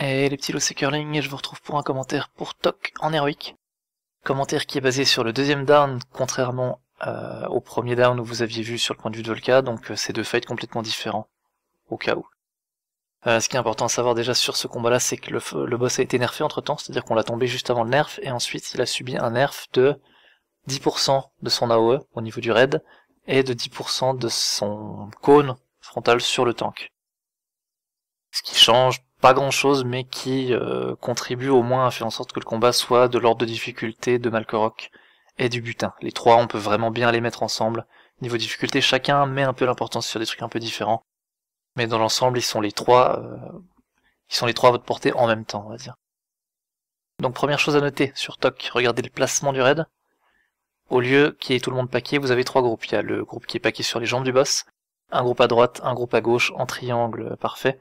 Et eh, les petits lots curling, je vous retrouve pour un commentaire pour Toc en héroïque. Commentaire qui est basé sur le deuxième down, contrairement euh, au premier down où vous aviez vu sur le point de vue de Volca, donc euh, c'est deux fights complètement différents, au cas où. Euh, ce qui est important à savoir déjà sur ce combat-là, c'est que le, le, boss a été nerfé entre-temps, c'est-à-dire qu'on l'a tombé juste avant le nerf, et ensuite il a subi un nerf de 10% de son AOE au niveau du raid, et de 10% de son cône frontal sur le tank. Ce qui change pas grand chose, mais qui euh, contribue au moins à faire en sorte que le combat soit de l'ordre de difficulté de Malkorok et du butin. Les trois, on peut vraiment bien les mettre ensemble. Niveau difficulté, chacun met un peu l'importance sur des trucs un peu différents. Mais dans l'ensemble, ils sont les trois, euh, ils sont les trois à votre portée en même temps, on va dire. Donc première chose à noter sur TOC, regardez le placement du raid. Au lieu qu'il y ait tout le monde paqué, vous avez trois groupes. Il y a le groupe qui est paqué sur les jambes du boss, un groupe à droite, un groupe à gauche en triangle euh, parfait,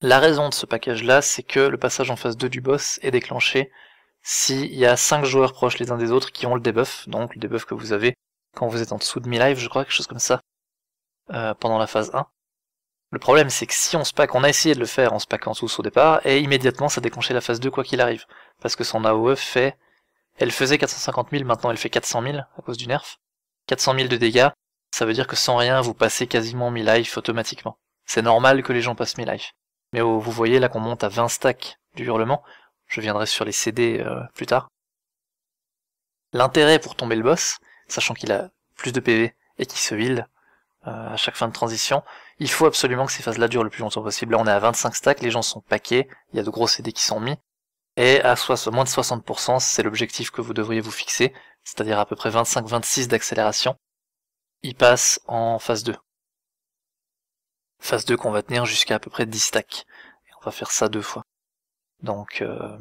la raison de ce package-là, c'est que le passage en phase 2 du boss est déclenché s'il y a 5 joueurs proches les uns des autres qui ont le debuff, donc le debuff que vous avez quand vous êtes en dessous de mi-life, je crois, quelque chose comme ça, euh, pendant la phase 1. Le problème, c'est que si on spack, on a essayé de le faire en spackant tous au départ, et immédiatement ça déclenchait la phase 2 quoi qu'il arrive, parce que son AOE fait... Elle faisait 450 000, maintenant elle fait 400 000 à cause du nerf. 400 000 de dégâts, ça veut dire que sans rien, vous passez quasiment 1000 life automatiquement. C'est normal que les gens passent 1000 life mais vous voyez là qu'on monte à 20 stacks du hurlement. Je viendrai sur les CD euh, plus tard. L'intérêt pour tomber le boss, sachant qu'il a plus de PV et qu'il se heal euh, à chaque fin de transition, il faut absolument que ces phases-là durent le plus longtemps possible. Là on est à 25 stacks, les gens sont paqués, il y a de gros CD qui sont mis. Et à moins de 60%, c'est l'objectif que vous devriez vous fixer, c'est-à-dire à peu près 25-26 d'accélération. Il passe en phase 2 phase 2 qu'on va tenir jusqu'à à peu près 10 stacks. Et on va faire ça deux fois. Donc euh,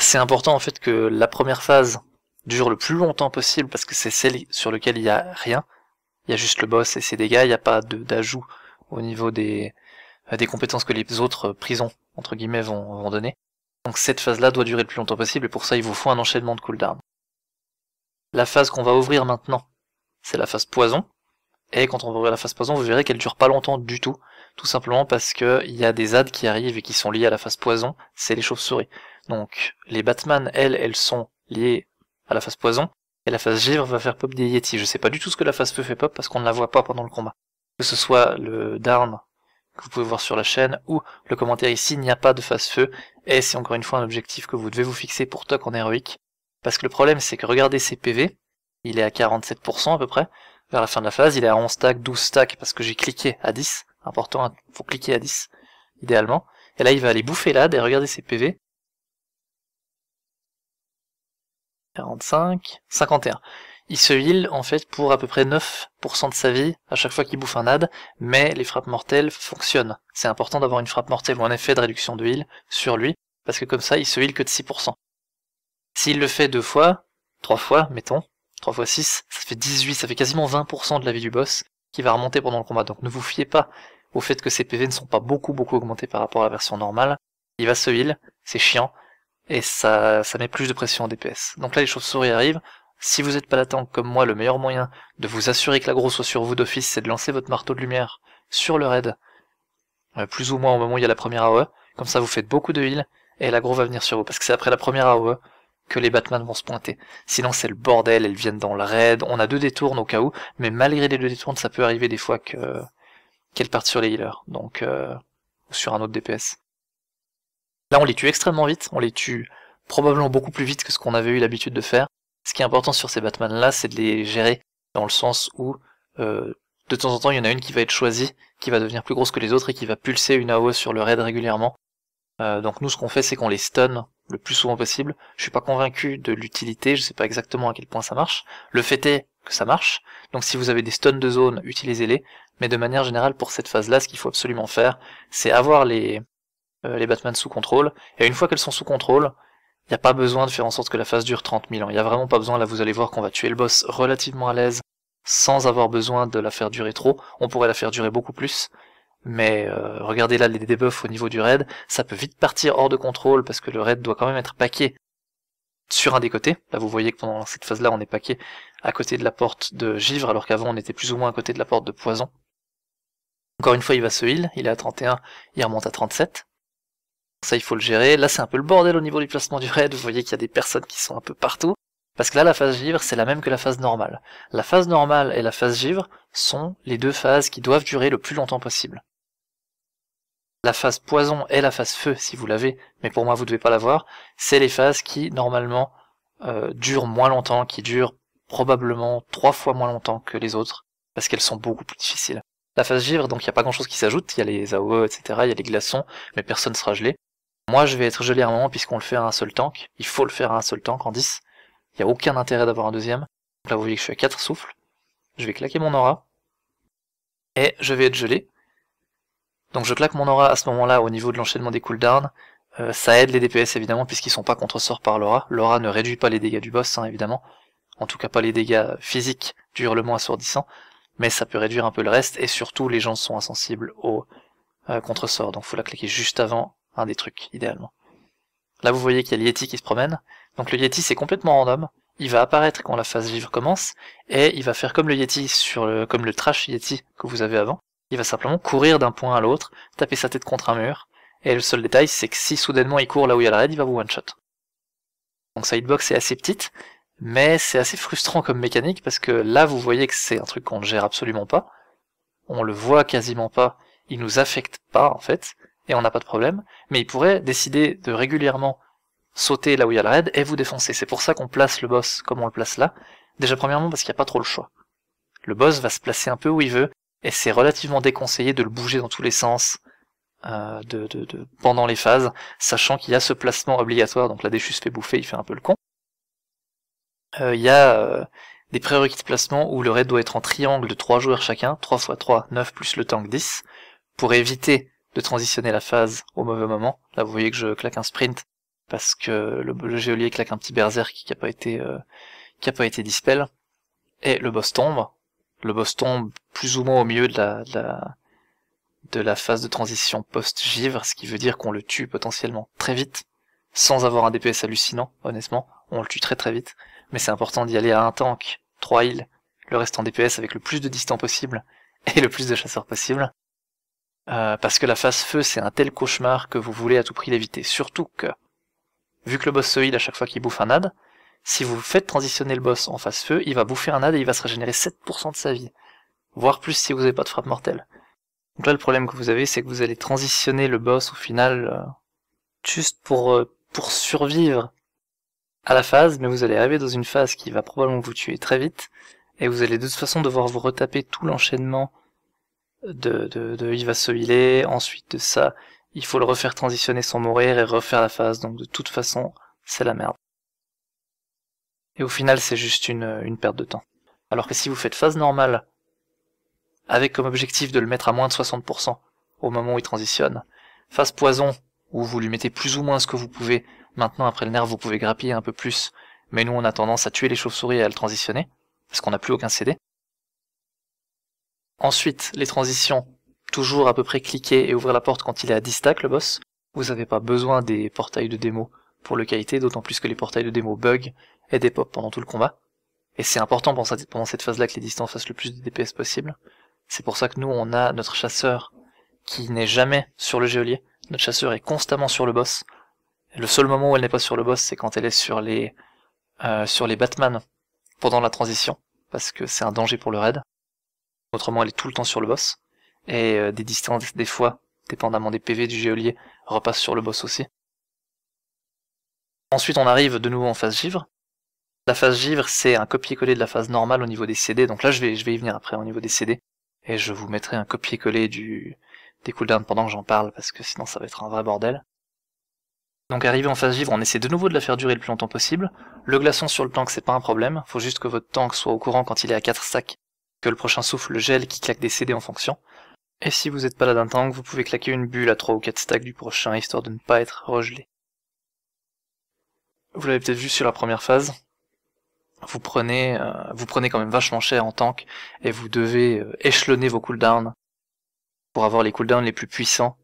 c'est important en fait que la première phase dure le plus longtemps possible parce que c'est celle sur laquelle il n'y a rien. Il y a juste le boss et ses dégâts, il n'y a pas d'ajout au niveau des, euh, des compétences que les autres euh, prisons, entre guillemets, vont, vont donner. Donc cette phase-là doit durer le plus longtemps possible et pour ça il vous faut un enchaînement de cooldown. La phase qu'on va ouvrir maintenant, c'est la phase poison. Et quand on va la phase poison, vous verrez qu'elle dure pas longtemps du tout, tout simplement parce qu'il y a des ads qui arrivent et qui sont liés à la phase poison, c'est les chauves-souris. Donc les Batman, elles, elles sont liées à la phase poison, et la phase givre va faire pop des Yeti. Je sais pas du tout ce que la phase feu fait pop parce qu'on ne la voit pas pendant le combat. Que ce soit le Darn que vous pouvez voir sur la chaîne ou le commentaire ici, il n'y a pas de phase feu, et c'est encore une fois un objectif que vous devez vous fixer pour Toc en héroïque. Parce que le problème c'est que regardez ses PV, il est à 47% à peu près, vers la fin de la phase. Il est à 11 stacks, 12 stacks, parce que j'ai cliqué à 10. Important, faut cliquer à 10, idéalement. Et là, il va aller bouffer l'AD et regarder ses PV. 45, 51. Il se heal en fait pour à peu près 9% de sa vie à chaque fois qu'il bouffe un ad, mais les frappes mortelles fonctionnent. C'est important d'avoir une frappe mortelle ou un effet de réduction de heal sur lui, parce que comme ça il se heal que de 6%. S'il le fait deux fois, trois fois, mettons, 3 x 6, ça fait 18, ça fait quasiment 20% de la vie du boss qui va remonter pendant le combat. Donc ne vous fiez pas au fait que ses PV ne sont pas beaucoup beaucoup augmentés par rapport à la version normale. Il va se heal, c'est chiant, et ça, ça met plus de pression en DPS. Donc là les chauves-souris arrivent. Si vous n'êtes pas latent comme moi, le meilleur moyen de vous assurer que l'aggro soit sur vous d'office, c'est de lancer votre marteau de lumière sur le raid, euh, plus ou moins au moment où il y a la première AOE. Comme ça vous faites beaucoup de heal, et l'aggro va venir sur vous. Parce que c'est après la première AOE que les Batman vont se pointer. Sinon, c'est le bordel, elles viennent dans le raid. On a deux détournes au cas où, mais malgré les deux détournes, ça peut arriver des fois que qu'elles partent sur les healers, donc euh, sur un autre DPS. Là, on les tue extrêmement vite, on les tue probablement beaucoup plus vite que ce qu'on avait eu l'habitude de faire. Ce qui est important sur ces Batman-là, c'est de les gérer dans le sens où euh, de temps en temps, il y en a une qui va être choisie, qui va devenir plus grosse que les autres et qui va pulser une AO sur le raid régulièrement. Euh, donc nous, ce qu'on fait, c'est qu'on les stun le plus souvent possible. Je suis pas convaincu de l'utilité, je sais pas exactement à quel point ça marche. Le fait est que ça marche. Donc si vous avez des stuns de zone, utilisez-les. Mais de manière générale, pour cette phase-là, ce qu'il faut absolument faire, c'est avoir les, euh, les Batman sous contrôle. Et une fois qu'elles sont sous contrôle, il n'y a pas besoin de faire en sorte que la phase dure 30 000 ans. Il n'y a vraiment pas besoin. Là, vous allez voir qu'on va tuer le boss relativement à l'aise, sans avoir besoin de la faire durer trop. On pourrait la faire durer beaucoup plus mais euh, regardez là les debuffs au niveau du raid, ça peut vite partir hors de contrôle parce que le raid doit quand même être paqué sur un des côtés. Là vous voyez que pendant cette phase là on est paqué à côté de la porte de givre alors qu'avant on était plus ou moins à côté de la porte de poison. Encore une fois il va se heal, il est à 31, il remonte à 37. Ça il faut le gérer. Là c'est un peu le bordel au niveau du placement du raid, vous voyez qu'il y a des personnes qui sont un peu partout. Parce que là, la phase givre, c'est la même que la phase normale. La phase normale et la phase givre sont les deux phases qui doivent durer le plus longtemps possible la phase poison et la phase feu, si vous l'avez, mais pour moi vous ne devez pas l'avoir, c'est les phases qui normalement euh, durent moins longtemps, qui durent probablement trois fois moins longtemps que les autres, parce qu'elles sont beaucoup plus difficiles. La phase givre, donc il n'y a pas grand chose qui s'ajoute, il y a les AOE, etc., il y a les glaçons, mais personne ne sera gelé. Moi je vais être gelé à un moment puisqu'on le fait à un seul tank, il faut le faire à un seul tank en 10, il n'y a aucun intérêt d'avoir un deuxième. là vous voyez que je suis à 4 souffles, je vais claquer mon aura, et je vais être gelé, donc je claque mon aura à ce moment-là au niveau de l'enchaînement des cooldowns. Euh, ça aide les DPS évidemment puisqu'ils sont pas contre-sorts par l'aura. L'aura ne réduit pas les dégâts du boss hein, évidemment. En tout cas pas les dégâts physiques du hurlement assourdissant. Mais ça peut réduire un peu le reste et surtout les gens sont insensibles au euh, contre sort Donc faut la claquer juste avant un des trucs idéalement. Là vous voyez qu'il y a le Yeti qui se promène. Donc le Yeti c'est complètement random. Il va apparaître quand la phase vivre commence et il va faire comme le Yeti sur le, comme le trash Yeti que vous avez avant. Il va simplement courir d'un point à l'autre, taper sa tête contre un mur, et le seul détail, c'est que si soudainement il court là où il y a la raid, il va vous one-shot. Donc sa hitbox est assez petite, mais c'est assez frustrant comme mécanique, parce que là, vous voyez que c'est un truc qu'on ne gère absolument pas, on le voit quasiment pas, il nous affecte pas, en fait, et on n'a pas de problème, mais il pourrait décider de régulièrement sauter là où il y a la raid et vous défoncer. C'est pour ça qu'on place le boss comme on le place là. Déjà premièrement parce qu'il n'y a pas trop le choix. Le boss va se placer un peu où il veut, et c'est relativement déconseillé de le bouger dans tous les sens euh, de, pendant les phases, sachant qu'il y a ce placement obligatoire, donc la déchu se fait bouffer, il fait un peu le con. Euh, il y a euh, des prérequis de placement où le raid doit être en triangle de 3 joueurs chacun, 3 x 3, 9 plus le tank 10, pour éviter de transitionner la phase au mauvais moment. Là vous voyez que je claque un sprint parce que le, le géolier claque un petit berserk qui n'a pas été qui a pas été dispel. Et le boss tombe. Le boss tombe plus ou moins au milieu de la, de la, phase de transition post-givre, ce qui veut dire qu'on le tue potentiellement très vite, sans avoir un DPS hallucinant, honnêtement, on le tue très très vite, mais c'est important d'y aller à un tank, 3 heals, le reste en DPS avec le plus de distance possible et le plus de chasseurs possible. Euh, parce que la phase feu, c'est un tel cauchemar que vous voulez à tout prix l'éviter. Surtout que, vu que le boss se heal à chaque fois qu'il bouffe un ad, si vous faites transitionner le boss en phase feu, il va bouffer un ad et il va se régénérer 7% de sa vie voire plus si vous n'avez pas de frappe mortelle. Donc là, le problème que vous avez, c'est que vous allez transitionner le boss au final euh, juste pour, euh, pour survivre à la phase, mais vous allez arriver dans une phase qui va probablement vous tuer très vite, et vous allez de toute façon devoir vous retaper tout l'enchaînement de, de, de il va se healer, ensuite de ça, il faut le refaire transitionner sans mourir et refaire la phase, donc de toute façon, c'est la merde. Et au final, c'est juste une, une perte de temps. Alors que si vous faites phase normale, avec comme objectif de le mettre à moins de 60% au moment où il transitionne. Phase poison, où vous lui mettez plus ou moins ce que vous pouvez. Maintenant, après le nerf, vous pouvez grappiller un peu plus. Mais nous, on a tendance à tuer les chauves-souris et à le transitionner, parce qu'on n'a plus aucun CD. Ensuite, les transitions, toujours à peu près cliquer et ouvrir la porte quand il est à 10 stacks, le boss. Vous n'avez pas besoin des portails de démo pour le qualité, d'autant plus que les portails de démo bug et dépop pendant tout le combat. Et c'est important pendant cette phase-là que les distances fassent le plus de DPS possible. C'est pour ça que nous, on a notre chasseur qui n'est jamais sur le géolier. Notre chasseur est constamment sur le boss. le seul moment où elle n'est pas sur le boss, c'est quand elle est sur les, euh, sur les Batman pendant la transition, parce que c'est un danger pour le raid. Autrement, elle est tout le temps sur le boss. Et euh, des distances, des fois, dépendamment des PV du géolier, repassent sur le boss aussi. Ensuite, on arrive de nouveau en phase givre. La phase givre, c'est un copier-coller de la phase normale au niveau des CD, donc là je vais, je vais y venir après hein, au niveau des CD et je vous mettrai un copier-coller du, des cooldowns pendant que j'en parle parce que sinon ça va être un vrai bordel. Donc arrivé en phase vivre, on essaie de nouveau de la faire durer le plus longtemps possible. Le glaçon sur le tank c'est pas un problème, faut juste que votre tank soit au courant quand il est à 4 stacks, que le prochain souffle gèle qui claque des CD en fonction. Et si vous êtes pas là d'un tank, vous pouvez claquer une bulle à 3 ou 4 stacks du prochain histoire de ne pas être regelé. Vous l'avez peut-être vu sur la première phase, vous prenez, euh, vous prenez quand même vachement cher en tank et vous devez euh, échelonner vos cooldowns pour avoir les cooldowns les plus puissants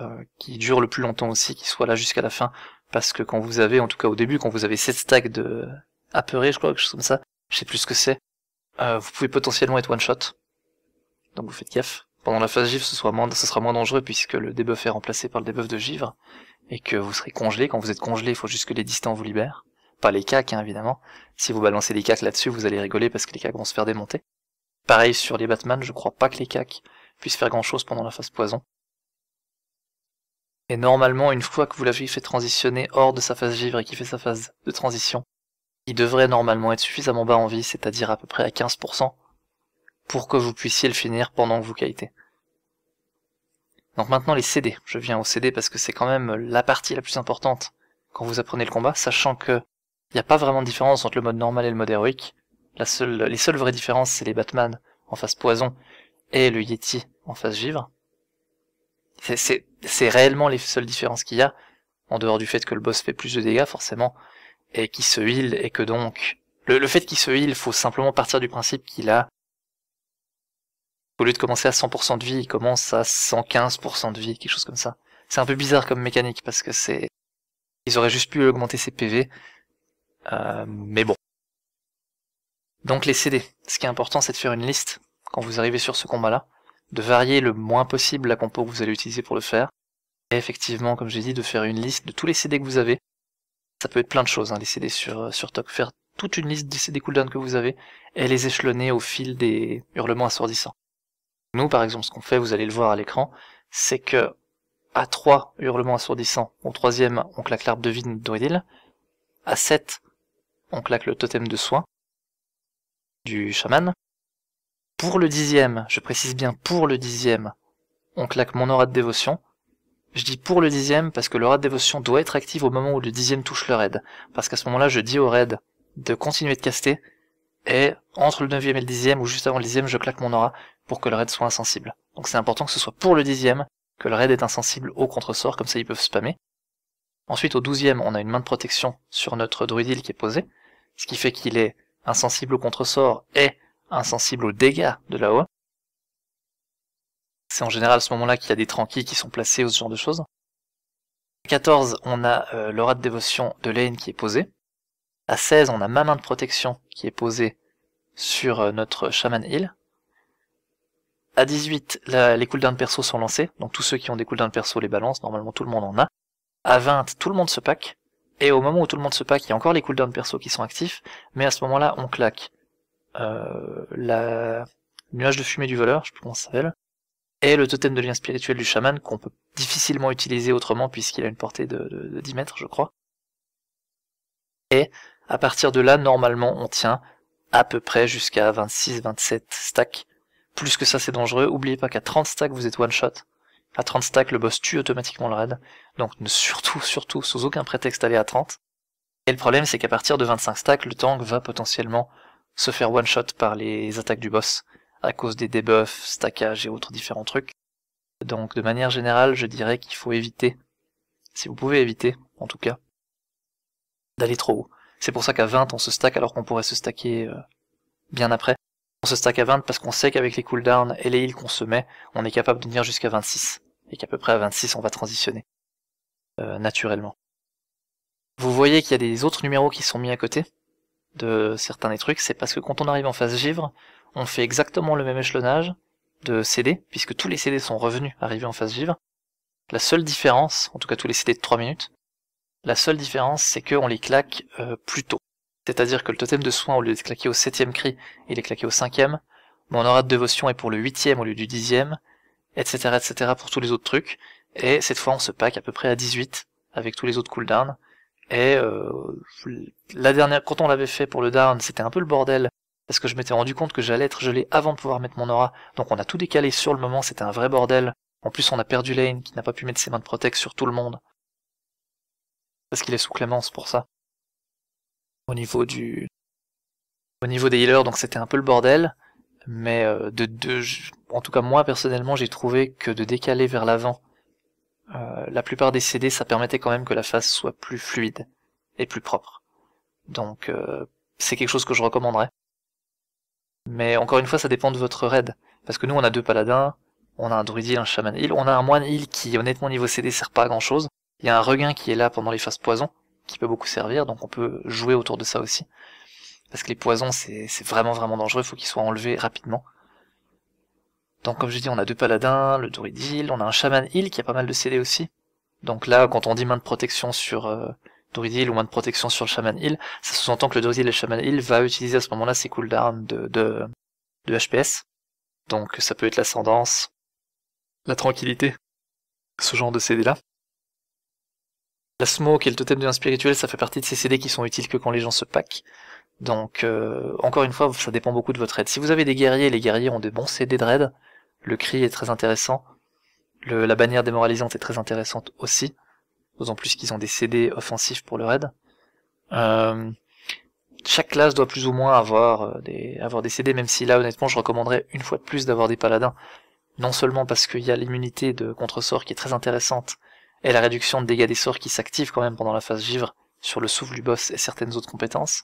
euh, qui durent le plus longtemps aussi, qui soient là jusqu'à la fin. Parce que quand vous avez, en tout cas au début, quand vous avez 7 stacks de apeuré, je crois, quelque chose comme ça, je sais plus ce que c'est, vous pouvez potentiellement être one shot. Donc vous faites gaffe. Pendant la phase givre, ce, ce sera moins dangereux puisque le debuff est remplacé par le debuff de givre et que vous serez congelé. Quand vous êtes congelé, il faut juste que les distants vous libèrent. Pas les cacs, hein, évidemment. Si vous balancez les cacs là-dessus, vous allez rigoler parce que les cacs vont se faire démonter. Pareil sur les Batman, je crois pas que les cacs puissent faire grand-chose pendant la phase poison. Et normalement, une fois que vous l'avez fait transitionner hors de sa phase givre et qu'il fait sa phase de transition, il devrait normalement être suffisamment bas en vie, c'est-à-dire à peu près à 15%, pour que vous puissiez le finir pendant que vous qualitéz Donc maintenant les CD. Je viens aux CD parce que c'est quand même la partie la plus importante quand vous apprenez le combat, sachant que il n'y a pas vraiment de différence entre le mode normal et le mode héroïque. les seules vraies différences, c'est les Batman en phase poison et le Yeti en phase givre. C'est réellement les seules différences qu'il y a, en dehors du fait que le boss fait plus de dégâts forcément, et qu'il se heal, et que donc... Le, le fait qu'il se heal, faut simplement partir du principe qu'il a... Au lieu de commencer à 100% de vie, il commence à 115% de vie, quelque chose comme ça. C'est un peu bizarre comme mécanique, parce que c'est... Ils auraient juste pu augmenter ses PV, euh, mais bon. Donc les CD. Ce qui est important, c'est de faire une liste quand vous arrivez sur ce combat-là, de varier le moins possible la compo que vous allez utiliser pour le faire. Et effectivement, comme j'ai dit, de faire une liste de tous les CD que vous avez. Ça peut être plein de choses, hein, les CD sur, euh, sur TOC. Faire toute une liste des CD cooldown que vous avez et les échelonner au fil des hurlements assourdissants. Nous, par exemple, ce qu'on fait, vous allez le voir à l'écran, c'est que à 3 hurlements assourdissants, au troisième, on claque l'arbre de de Doidil, À 7, on claque le totem de soin du chaman. Pour le dixième, je précise bien pour le dixième, on claque mon aura de dévotion. Je dis pour le dixième parce que l'aura de dévotion doit être active au moment où le dixième touche le raid. Parce qu'à ce moment-là, je dis au raid de continuer de caster, et entre le neuvième et le dixième, ou juste avant le dixième, je claque mon aura pour que le raid soit insensible. Donc c'est important que ce soit pour le dixième, que le raid est insensible au contre-sort, comme ça ils peuvent spammer. Ensuite, au douzième, on a une main de protection sur notre druidil qui est posée ce qui fait qu'il est insensible au contresort et insensible aux dégâts de là-haut. C'est en général à ce moment-là qu'il y a des tranquilles qui sont placées ou ce genre de choses. À 14, on a euh, l'aura de dévotion de Lane qui est posée. À 16, on a ma main de protection qui est posée sur euh, notre Shaman Hill. À 18, les les cooldowns perso sont lancés, donc tous ceux qui ont des cooldowns perso les balancent, normalement tout le monde en a. À 20, tout le monde se pack. Et au moment où tout le monde se pack, il y a encore les cooldowns perso qui sont actifs, mais à ce moment-là, on claque euh, la... nuage de fumée du voleur, je sais plus comment ça s'appelle, et le totem de lien spirituel du chaman qu'on peut difficilement utiliser autrement puisqu'il a une portée de, 10 mètres, je crois. Et à partir de là, normalement, on tient à peu près jusqu'à 26-27 stacks. Plus que ça, c'est dangereux. Oubliez pas qu'à 30 stacks, vous êtes one shot. À 30 stacks, le boss tue automatiquement le raid, donc ne surtout, surtout, sous aucun prétexte aller à 30. Et le problème, c'est qu'à partir de 25 stacks, le tank va potentiellement se faire one-shot par les attaques du boss, à cause des debuffs, stackage et autres différents trucs. Donc de manière générale, je dirais qu'il faut éviter, si vous pouvez éviter, en tout cas, d'aller trop haut. C'est pour ça qu'à 20 on se stack alors qu'on pourrait se stacker euh, bien après. On se stack à 20 parce qu'on sait qu'avec les cooldowns et les heals qu'on se met, on est capable de venir jusqu'à 26 et qu'à peu près à 26 on va transitionner euh, naturellement. Vous voyez qu'il y a des autres numéros qui sont mis à côté de certains des trucs, c'est parce que quand on arrive en phase givre, on fait exactement le même échelonnage de CD, puisque tous les CD sont revenus arrivés en phase givre. La seule différence, en tout cas tous les CD de 3 minutes, la seule différence c'est qu'on les claque euh, plus tôt. C'est-à-dire que le totem de soin, au lieu d'être claqué au septième cri, il est claqué au cinquième. Mon aura de dévotion est pour le huitième au lieu du dixième, etc., etc. pour tous les autres trucs. Et cette fois, on se pack à peu près à 18 avec tous les autres cooldowns. Et euh, la dernière, quand on l'avait fait pour le down, c'était un peu le bordel parce que je m'étais rendu compte que j'allais être gelé avant de pouvoir mettre mon aura. Donc on a tout décalé sur le moment, c'était un vrai bordel. En plus, on a perdu Lane qui n'a pas pu mettre ses mains de protect sur tout le monde parce qu'il est sous clémence pour ça. Au niveau du, au niveau des healers, donc c'était un peu le bordel mais euh, de, deux en tout cas moi personnellement j'ai trouvé que de décaler vers l'avant euh, la plupart des CD ça permettait quand même que la phase soit plus fluide et plus propre. Donc euh, c'est quelque chose que je recommanderais. Mais encore une fois ça dépend de votre raid, parce que nous on a deux paladins, on a un druide un shaman heal, on a un moine heal qui honnêtement niveau CD sert pas à grand chose, il y a un regain qui est là pendant les phases poison, qui peut beaucoup servir, donc on peut jouer autour de ça aussi. Parce que les poisons, c'est vraiment vraiment dangereux, il faut qu'ils soient enlevés rapidement. Donc comme je dis, on a deux paladins, le druide on a un shaman heal qui a pas mal de CD aussi. Donc là, quand on dit main de protection sur euh, druid ou main de protection sur le shaman heal, ça sous-entend que le druid et le shaman heal va utiliser à ce moment-là ses cooldowns de, de, de HPS. Donc ça peut être l'ascendance, la tranquillité, ce genre de CD là. La smoke et le totem de l'un spirituel, ça fait partie de ces CD qui sont utiles que quand les gens se packent. Donc euh, encore une fois, ça dépend beaucoup de votre raid. Si vous avez des guerriers, les guerriers ont des bons CD de raid. Le cri est très intéressant. la bannière démoralisante est très intéressante aussi. en plus qu'ils ont des CD offensifs pour le raid. Euh, chaque classe doit plus ou moins avoir euh, des, avoir des CD, même si là honnêtement je recommanderais une fois de plus d'avoir des paladins. Non seulement parce qu'il y a l'immunité de contre-sort qui est très intéressante, et la réduction de dégâts des sorts qui s'active quand même pendant la phase vivre sur le souffle du boss et certaines autres compétences,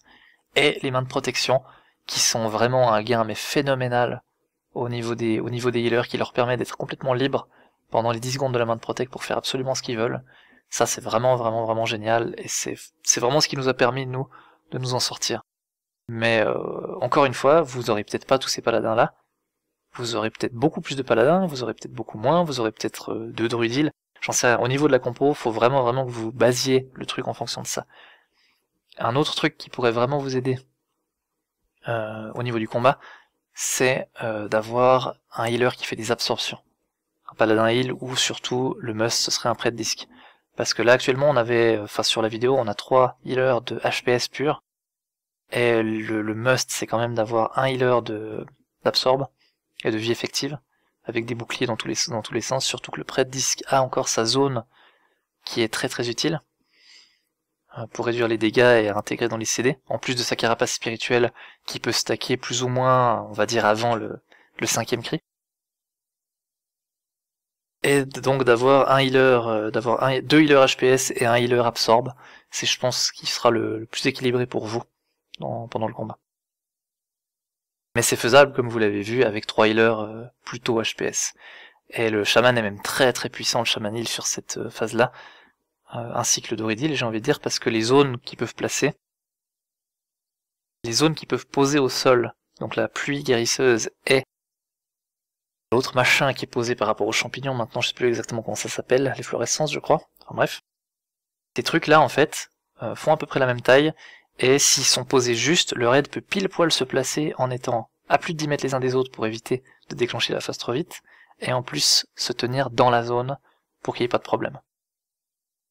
et les mains de protection, qui sont vraiment un gain mais phénoménal au niveau des, au niveau des healers, qui leur permet d'être complètement libres pendant les 10 secondes de la main de protect pour faire absolument ce qu'ils veulent. Ça, c'est vraiment, vraiment, vraiment génial, et c'est vraiment ce qui nous a permis, nous, de nous en sortir. Mais euh, encore une fois, vous aurez peut-être pas tous ces paladins-là, vous aurez peut-être beaucoup plus de paladins, vous aurez peut-être beaucoup moins, vous aurez peut-être euh, deux druides. J'en sais rien. Au niveau de la compo, faut vraiment vraiment que vous basiez le truc en fonction de ça un autre truc qui pourrait vraiment vous aider euh, au niveau du combat, c'est euh, d'avoir un healer qui fait des absorptions. Un paladin heal ou surtout le must ce serait un prêt de disque. Parce que là actuellement on avait, euh, enfin sur la vidéo on a trois healers de HPS pur. Et le, must c'est quand même d'avoir un healer de d'absorbe et de vie effective avec des boucliers dans tous les dans tous les sens. Surtout que le prêt de disque a encore sa zone qui est très très utile. Euh, pour réduire les dégâts et intégrer dans les CD, en plus de sa carapace spirituelle qui peut stacker plus ou moins, on va dire, avant le, le cinquième cri. Et donc d'avoir un healer, euh, d'avoir deux healers HPS et un healer absorbe, c'est je pense ce qui sera le, plus équilibré pour vous pendant le combat. Mais c'est faisable, comme vous l'avez vu, avec trois healers euh, plutôt HPS. Et le chaman est même très très puissant, le chamanil sur cette phase-là, euh, un cycle Doridil, j'ai envie de dire, parce que les zones qui peuvent placer, les zones qui peuvent poser au sol, donc la pluie guérisseuse et l'autre machin qui est posé par rapport aux champignons, maintenant je sais plus exactement comment ça s'appelle, les fluorescences je crois, enfin bref. Ces trucs là en fait euh, font à peu près la même taille, et s'ils sont posés juste, le raid peut pile poil se placer en étant à plus de 10 mètres les uns des autres pour éviter de déclencher la phase trop vite, et en plus se tenir dans la zone pour qu'il n'y ait pas de problème.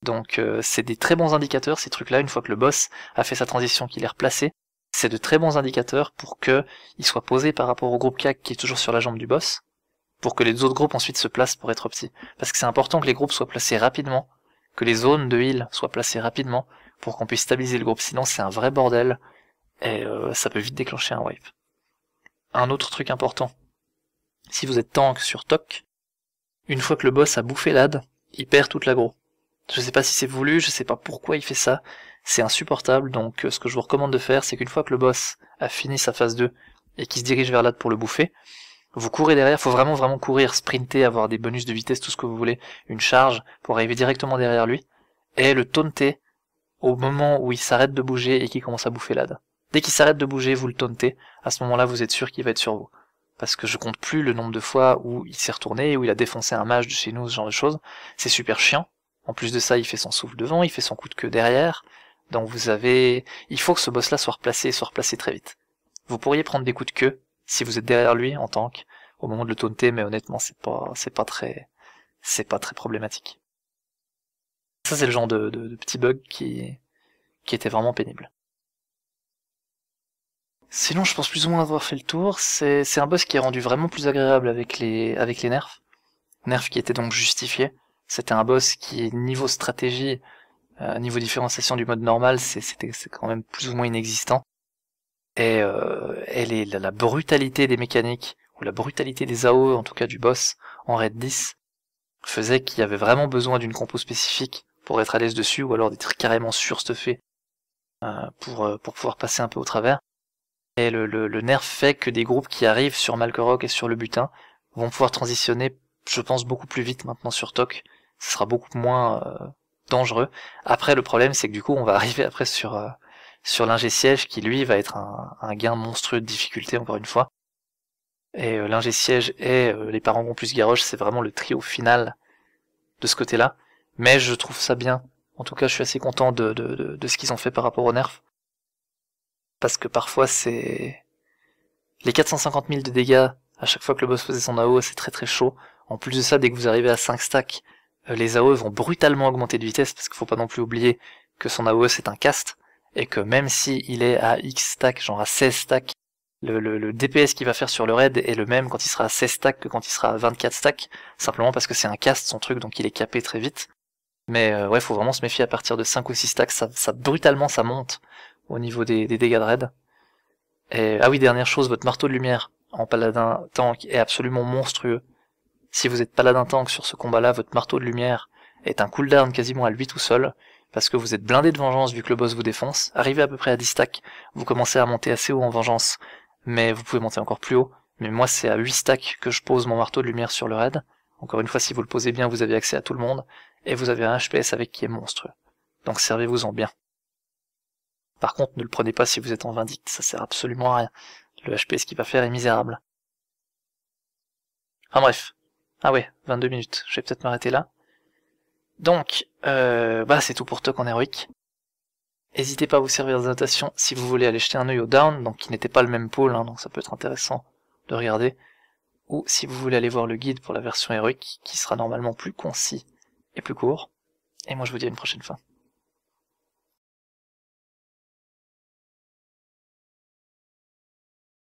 Donc euh, c'est des très bons indicateurs, ces trucs-là, une fois que le boss a fait sa transition, qu'il est replacé, c'est de très bons indicateurs pour que il soit posé par rapport au groupe CAC qui est toujours sur la jambe du boss, pour que les autres groupes ensuite se placent pour être petits. Parce que c'est important que les groupes soient placés rapidement, que les zones de heal soient placées rapidement, pour qu'on puisse stabiliser le groupe. Sinon c'est un vrai bordel, et euh, ça peut vite déclencher un wipe. Un autre truc important, si vous êtes tank sur TOC, une fois que le boss a bouffé l'ad, il perd toute l'aggro. Je sais pas si c'est voulu, je sais pas pourquoi il fait ça. C'est insupportable, donc euh, ce que je vous recommande de faire, c'est qu'une fois que le boss a fini sa phase 2 et qu'il se dirige vers l'ad pour le bouffer, vous courez derrière, faut vraiment vraiment courir, sprinter, avoir des bonus de vitesse, tout ce que vous voulez, une charge, pour arriver directement derrière lui, et le taunter au moment où il s'arrête de bouger et qu'il commence à bouffer l'AD. Dès qu'il s'arrête de bouger, vous le tauntez, à ce moment-là vous êtes sûr qu'il va être sur vous. Parce que je compte plus le nombre de fois où il s'est retourné, où il a défoncé un mage de chez nous, ce genre de choses, c'est super chiant, en plus de ça, il fait son souffle devant, il fait son coup de queue derrière. Donc vous avez... Il faut que ce boss-là soit replacé et soit replacé très vite. Vous pourriez prendre des coups de queue si vous êtes derrière lui en tank au moment de le taunter, mais honnêtement, c'est pas, c'est pas très, c'est pas très problématique. Ça, c'est le genre de, de, petit bug qui, qui était vraiment pénible. Sinon, je pense plus ou moins avoir fait le tour. C'est, un boss qui est rendu vraiment plus agréable avec les, avec les nerfs. Nerfs qui étaient donc justifiés. C'était un boss qui, niveau stratégie, euh, niveau différenciation du mode normal, c'était quand même plus ou moins inexistant. Et, euh, et la, brutalité des mécaniques, ou la brutalité des AO, en tout cas du boss, en raid 10, faisait qu'il y avait vraiment besoin d'une compo spécifique pour être à l'aise dessus, ou alors d'être carrément surstuffé euh, pour, euh, pour pouvoir passer un peu au travers. Et le, le nerf fait que des groupes qui arrivent sur Malkorok et sur le butin vont pouvoir transitionner, je pense, beaucoup plus vite maintenant sur Tok, ce sera beaucoup moins euh, dangereux. Après, le problème, c'est que du coup, on va arriver après sur euh, sur l'ingé siège qui lui va être un, gain monstrueux de difficulté encore une fois. Et euh, l'ingé siège et les parents plus Garoche, c'est vraiment le trio final de ce côté-là. Mais je trouve ça bien. En tout cas, je suis assez content de, de, de, ce qu'ils ont fait par rapport au nerf. Parce que parfois, c'est... Les 450 000 de dégâts, à chaque fois que le boss faisait son AO, c'est très très chaud. En plus de ça, dès que vous arrivez à 5 stacks, euh, les AOE vont brutalement augmenter de vitesse parce qu'il faut pas non plus oublier que son AOE c'est un cast et que même si est à X stack, genre à 16 stack, le, le, DPS qu'il va faire sur le raid est le même quand il sera à 16 stack que quand il sera à 24 stack simplement parce que c'est un cast son truc donc il est capé très vite. Mais euh, ouais, faut vraiment se méfier à partir de 5 ou 6 stacks, ça, brutalement ça monte au niveau des, des dégâts de raid. Et ah oui, dernière chose, votre marteau de lumière en paladin tank est absolument monstrueux. Si vous êtes d'un tank sur ce combat-là, votre marteau de lumière est un cooldown quasiment à lui tout seul, parce que vous êtes blindé de vengeance vu que le boss vous défonce. Arrivé à peu près à 10 stacks, vous commencez à monter assez haut en vengeance, mais vous pouvez monter encore plus haut. Mais moi, c'est à 8 stacks que je pose mon marteau de lumière sur le raid. Encore une fois, si vous le posez bien, vous avez accès à tout le monde, et vous avez un HPS avec qui est monstrueux. Donc servez-vous-en bien. Par contre, ne le prenez pas si vous êtes en vindicte, ça sert absolument à rien. Le HPS qu'il va faire est misérable. En bref, ah ouais, 22 minutes. Je vais peut-être m'arrêter là. Donc, euh, bah c'est tout pour Talk en héroïque. N'hésitez pas à vous servir des notation si vous voulez aller jeter un œil au down, donc qui n'était pas le même pôle, hein, donc ça peut être intéressant de regarder. Ou si vous voulez aller voir le guide pour la version héroïque, qui sera normalement plus concis et plus court. Et moi je vous dis à une prochaine fois.